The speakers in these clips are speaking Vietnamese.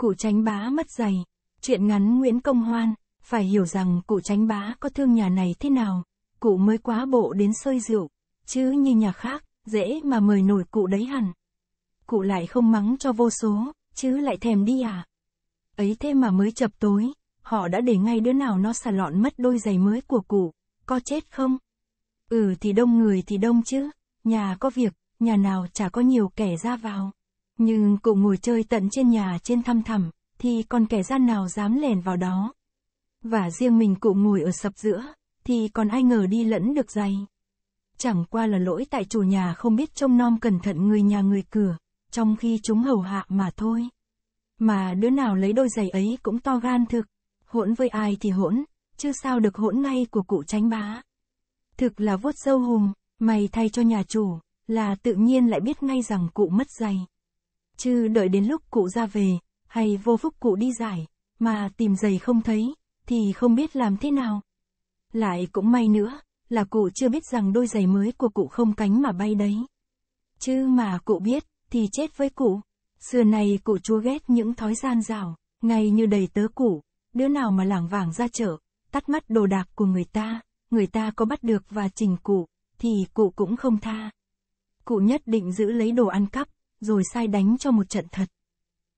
Cụ tránh bá mất giày Chuyện ngắn Nguyễn Công Hoan, phải hiểu rằng cụ tránh bá có thương nhà này thế nào, cụ mới quá bộ đến sơi rượu, chứ như nhà khác, dễ mà mời nổi cụ đấy hẳn. Cụ lại không mắng cho vô số, chứ lại thèm đi à. Ấy thế mà mới chập tối, họ đã để ngay đứa nào nó xà lọn mất đôi giày mới của cụ, có chết không? Ừ thì đông người thì đông chứ, nhà có việc, nhà nào chả có nhiều kẻ ra vào. Nhưng cụ ngồi chơi tận trên nhà trên thăm thẳm, thì còn kẻ gian nào dám lèn vào đó. Và riêng mình cụ ngồi ở sập giữa, thì còn ai ngờ đi lẫn được dày. Chẳng qua là lỗi tại chủ nhà không biết trông nom cẩn thận người nhà người cửa, trong khi chúng hầu hạ mà thôi. Mà đứa nào lấy đôi giày ấy cũng to gan thực, hỗn với ai thì hỗn, chứ sao được hỗn ngay của cụ tránh bá. Thực là vuốt sâu hùng, mày thay cho nhà chủ, là tự nhiên lại biết ngay rằng cụ mất giày chứ đợi đến lúc cụ ra về, hay vô phúc cụ đi giải, mà tìm giày không thấy, thì không biết làm thế nào. Lại cũng may nữa, là cụ chưa biết rằng đôi giày mới của cụ không cánh mà bay đấy. Chứ mà cụ biết, thì chết với cụ. Xưa này cụ chúa ghét những thói gian rào, ngay như đầy tớ cụ, đứa nào mà lảng vảng ra chợ, tắt mắt đồ đạc của người ta, người ta có bắt được và chỉnh cụ, thì cụ cũng không tha. Cụ nhất định giữ lấy đồ ăn cắp, rồi sai đánh cho một trận thật.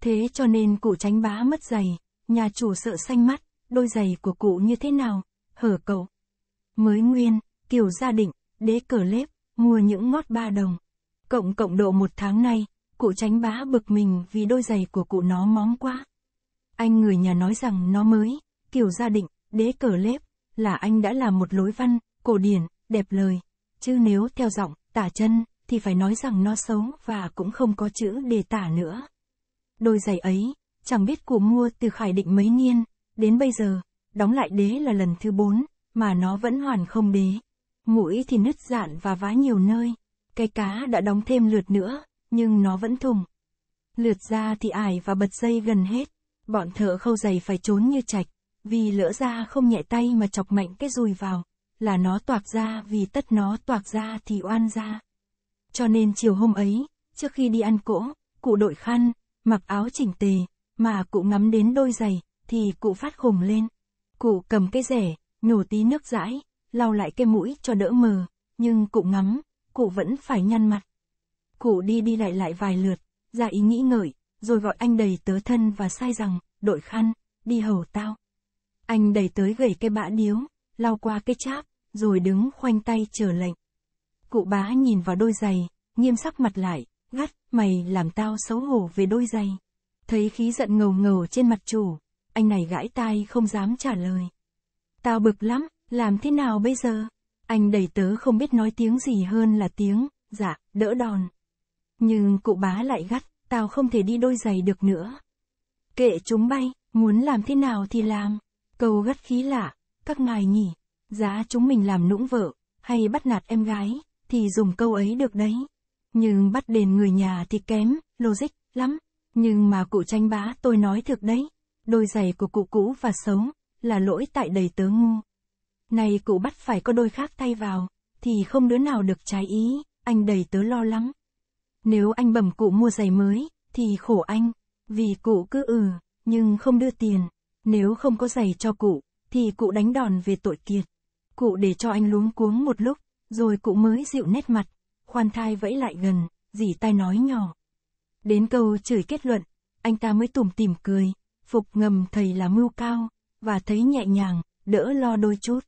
Thế cho nên cụ tránh bá mất giày, nhà chủ sợ xanh mắt, đôi giày của cụ như thế nào, hở cậu. Mới nguyên, kiều gia định, đế cờ lép, mua những ngót ba đồng. Cộng cộng độ một tháng nay, cụ tránh bá bực mình vì đôi giày của cụ nó móng quá. Anh người nhà nói rằng nó mới, kiều gia định, đế cờ lép, là anh đã là một lối văn, cổ điển, đẹp lời. Chứ nếu theo giọng, tả chân, thì phải nói rằng nó xấu và cũng không có chữ để tả nữa. Đôi giày ấy, chẳng biết cụ mua từ khải định mấy niên, đến bây giờ, đóng lại đế là lần thứ bốn, mà nó vẫn hoàn không đế. Mũi thì nứt dạn và vá nhiều nơi, cái cá đã đóng thêm lượt nữa, nhưng nó vẫn thùng. Lượt ra thì ải và bật dây gần hết, bọn thợ khâu giày phải trốn như chạch, vì lỡ ra không nhẹ tay mà chọc mạnh cái dùi vào, là nó toạc ra vì tất nó toạc ra thì oan ra. Cho nên chiều hôm ấy, trước khi đi ăn cỗ, cụ đội khăn, mặc áo chỉnh tề, mà cụ ngắm đến đôi giày, thì cụ phát khùng lên. Cụ cầm cái rẻ, nhổ tí nước rãi, lau lại cái mũi cho đỡ mờ, nhưng cụ ngắm, cụ vẫn phải nhăn mặt. Cụ đi đi lại lại vài lượt, ra ý nghĩ ngợi, rồi gọi anh đầy tớ thân và sai rằng, đội khăn, đi hầu tao. Anh đầy tới gầy cái bã điếu, lau qua cái cháp, rồi đứng khoanh tay chờ lệnh. Cụ bá nhìn vào đôi giày, nghiêm sắc mặt lại, gắt, mày làm tao xấu hổ về đôi giày. Thấy khí giận ngầu ngầu trên mặt chủ, anh này gãi tai không dám trả lời. Tao bực lắm, làm thế nào bây giờ? Anh đầy tớ không biết nói tiếng gì hơn là tiếng, dạ, đỡ đòn. Nhưng cụ bá lại gắt, tao không thể đi đôi giày được nữa. Kệ chúng bay, muốn làm thế nào thì làm. Câu gắt khí lạ, các ngài nhỉ, giá chúng mình làm nũng vợ, hay bắt nạt em gái thì dùng câu ấy được đấy. Nhưng bắt đền người nhà thì kém, logic lắm. Nhưng mà cụ tranh bá tôi nói thực đấy. Đôi giày của cụ cũ và xấu, là lỗi tại đầy tớ ngu. Này cụ bắt phải có đôi khác thay vào, thì không đứa nào được trái ý, anh đầy tớ lo lắm. Nếu anh bẩm cụ mua giày mới, thì khổ anh, vì cụ cứ ừ, nhưng không đưa tiền. Nếu không có giày cho cụ, thì cụ đánh đòn về tội kiệt. Cụ để cho anh luống cuống một lúc, rồi cụ mới dịu nét mặt, khoan thai vẫy lại gần, dì tai nói nhỏ. Đến câu chửi kết luận, anh ta mới tủm tỉm cười, phục ngầm thầy là mưu cao, và thấy nhẹ nhàng, đỡ lo đôi chút.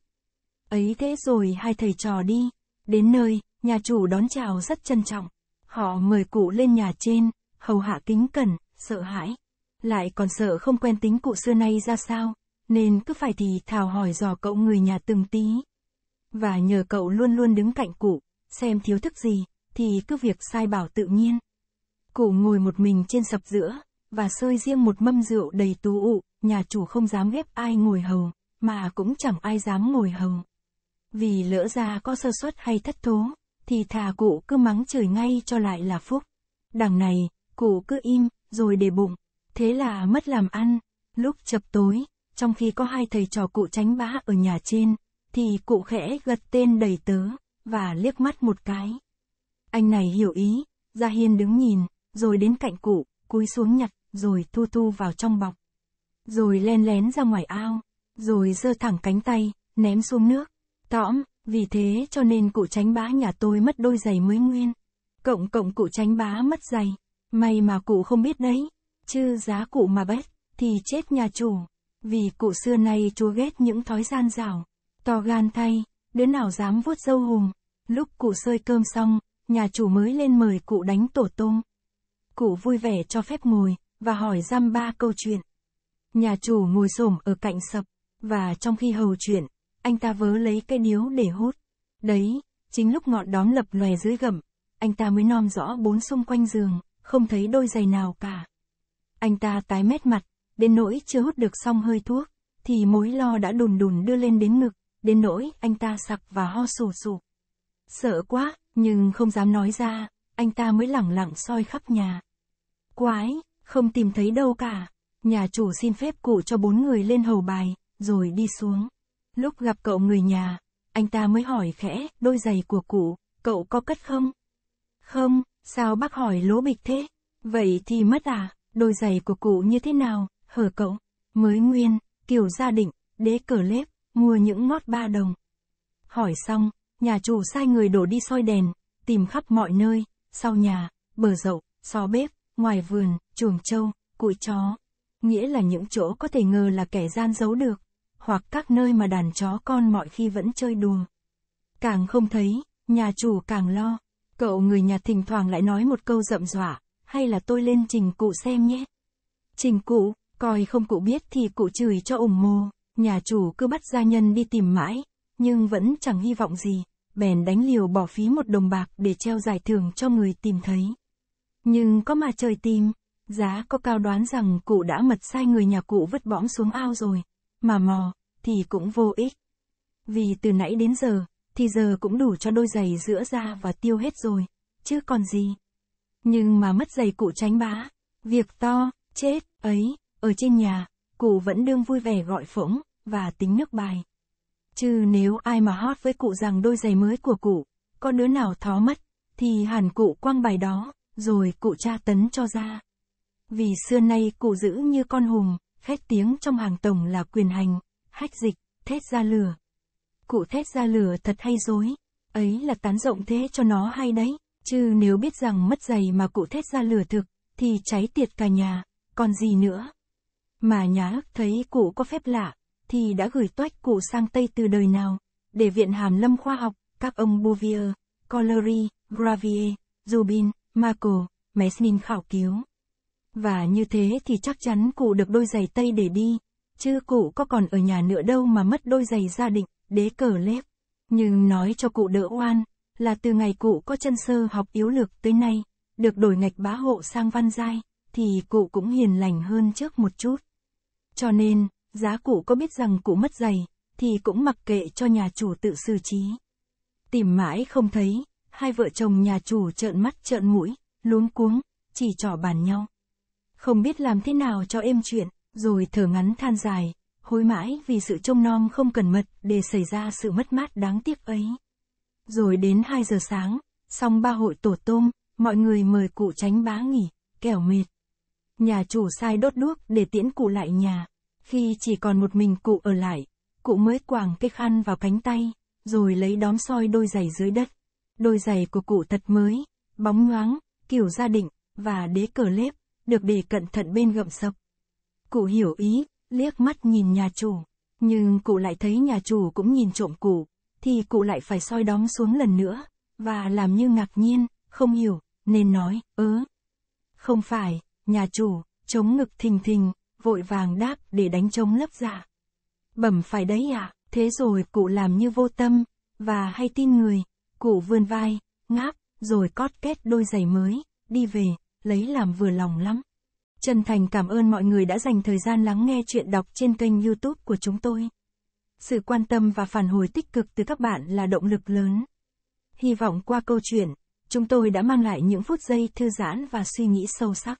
Ấy thế rồi hai thầy trò đi, đến nơi, nhà chủ đón chào rất trân trọng. Họ mời cụ lên nhà trên, hầu hạ kính cẩn, sợ hãi. Lại còn sợ không quen tính cụ xưa nay ra sao, nên cứ phải thì thào hỏi dò cậu người nhà từng tí và nhờ cậu luôn luôn đứng cạnh cụ, xem thiếu thức gì, thì cứ việc sai bảo tự nhiên. Cụ ngồi một mình trên sập giữa, và sơi riêng một mâm rượu đầy tú ụ, nhà chủ không dám ghép ai ngồi hầu, mà cũng chẳng ai dám ngồi hầu. Vì lỡ ra có sơ suất hay thất thố, thì thà cụ cứ mắng trời ngay cho lại là phúc. Đằng này, cụ cứ im, rồi để bụng, thế là mất làm ăn. Lúc chập tối, trong khi có hai thầy trò cụ tránh bã ở nhà trên, thì cụ khẽ gật tên đầy tớ, và liếc mắt một cái. Anh này hiểu ý, Gia Hiên đứng nhìn, rồi đến cạnh cụ, cúi xuống nhặt, rồi thu thu vào trong bọc. Rồi len lén ra ngoài ao, rồi giơ thẳng cánh tay, ném xuống nước. Tõm, vì thế cho nên cụ tránh bá nhà tôi mất đôi giày mới nguyên. Cộng cộng cụ tránh bá mất giày. May mà cụ không biết đấy. Chứ giá cụ mà bết thì chết nhà chủ. Vì cụ xưa nay chúa ghét những thói gian rào. To gan thay, đứa nào dám vuốt dâu hùm. Lúc cụ sơi cơm xong, nhà chủ mới lên mời cụ đánh tổ tôm. Cụ vui vẻ cho phép ngồi, và hỏi giam ba câu chuyện. Nhà chủ ngồi xổm ở cạnh sập, và trong khi hầu chuyện, anh ta vớ lấy cây điếu để hút. Đấy, chính lúc ngọn đóm lập lòe dưới gầm, anh ta mới nom rõ bốn xung quanh giường, không thấy đôi giày nào cả. Anh ta tái mét mặt, đến nỗi chưa hút được xong hơi thuốc, thì mối lo đã đùn đùn đưa lên đến ngực đến nỗi anh ta sặc và ho sù sù. Sợ quá, nhưng không dám nói ra, anh ta mới lẳng lặng soi khắp nhà. Quái, không tìm thấy đâu cả. Nhà chủ xin phép cụ cho bốn người lên hầu bài, rồi đi xuống. Lúc gặp cậu người nhà, anh ta mới hỏi khẽ, đôi giày của cụ, cậu có cất không? Không, sao bác hỏi lố bịch thế? Vậy thì mất à, đôi giày của cụ như thế nào, hở cậu? Mới nguyên, kiểu gia định, đế cờ lép mua những ngót ba đồng. Hỏi xong, nhà chủ sai người đổ đi soi đèn, tìm khắp mọi nơi, sau nhà, bờ rậu, xó bếp, ngoài vườn, chuồng trâu, cụi chó. Nghĩa là những chỗ có thể ngờ là kẻ gian giấu được, hoặc các nơi mà đàn chó con mọi khi vẫn chơi đùa. Càng không thấy, nhà chủ càng lo. Cậu người nhà thỉnh thoảng lại nói một câu rậm dọa, hay là tôi lên trình cụ xem nhé. Trình cụ, coi không cụ biết thì cụ chửi cho ủng mồ. Nhà chủ cứ bắt gia nhân đi tìm mãi, nhưng vẫn chẳng hy vọng gì, bèn đánh liều bỏ phí một đồng bạc để treo giải thưởng cho người tìm thấy. Nhưng có mà trời tìm, giá có cao đoán rằng cụ đã mật sai người nhà cụ vứt bõm xuống ao rồi, mà mò, thì cũng vô ích. Vì từ nãy đến giờ, thì giờ cũng đủ cho đôi giày giữa ra và tiêu hết rồi, chứ còn gì. Nhưng mà mất giày cụ tránh bá, việc to, chết, ấy, ở trên nhà, cụ vẫn đương vui vẻ gọi phỗng, và tính nước bài. Chứ nếu ai mà hót với cụ rằng đôi giày mới của cụ, có đứa nào thó mất, thì hẳn cụ quăng bài đó, rồi cụ tra tấn cho ra. Vì xưa nay cụ giữ như con hùng, khét tiếng trong hàng tổng là quyền hành, hách dịch, thét ra lửa. Cụ thét ra lửa thật hay dối, ấy là tán rộng thế cho nó hay đấy, chứ nếu biết rằng mất giày mà cụ thét ra lửa thực, thì cháy tiệt cả nhà, còn gì nữa. Mà nhà ức thấy cụ có phép lạ, thì đã gửi toách cụ sang Tây từ đời nào, để viện hàn lâm khoa học, các ông Bouvier, Collery, Gravier, Jubin, Marco, Messnin khảo cứu. Và như thế thì chắc chắn cụ được đôi giày Tây để đi, chứ cụ có còn ở nhà nữa đâu mà mất đôi giày gia định, đế cờ lép. Nhưng nói cho cụ đỡ oan, là từ ngày cụ có chân sơ học yếu lược tới nay, được đổi ngạch bá hộ sang văn giai, thì cụ cũng hiền lành hơn trước một chút. Cho nên, giá cụ có biết rằng cụ mất giày, thì cũng mặc kệ cho nhà chủ tự xử trí. Tìm mãi không thấy, hai vợ chồng nhà chủ trợn mắt trợn mũi, luống cuống, chỉ trỏ bàn nhau. Không biết làm thế nào cho êm chuyện, rồi thở ngắn than dài, hối mãi vì sự trông nom không cần mật để xảy ra sự mất mát đáng tiếc ấy. Rồi đến 2 giờ sáng, xong ba hội tổ tôm, mọi người mời cụ tránh bá nghỉ, kẻo mệt nhà chủ sai đốt đuốc để tiễn cụ lại nhà. Khi chỉ còn một mình cụ ở lại, cụ mới quàng cái khăn vào cánh tay, rồi lấy đóm soi đôi giày dưới đất. Đôi giày của cụ thật mới, bóng nhoáng, kiểu gia định, và đế cờ lép, được để cẩn thận bên gậm sập. Cụ hiểu ý, liếc mắt nhìn nhà chủ, nhưng cụ lại thấy nhà chủ cũng nhìn trộm cụ, thì cụ lại phải soi đóm xuống lần nữa, và làm như ngạc nhiên, không hiểu, nên nói, ớ. Không phải, nhà chủ, chống ngực thình thình, vội vàng đáp để đánh chống lấp dạ. Bẩm phải đấy à, thế rồi cụ làm như vô tâm, và hay tin người, cụ vươn vai, ngáp, rồi cót kết đôi giày mới, đi về, lấy làm vừa lòng lắm. Chân thành cảm ơn mọi người đã dành thời gian lắng nghe chuyện đọc trên kênh youtube của chúng tôi. Sự quan tâm và phản hồi tích cực từ các bạn là động lực lớn. Hy vọng qua câu chuyện, chúng tôi đã mang lại những phút giây thư giãn và suy nghĩ sâu sắc.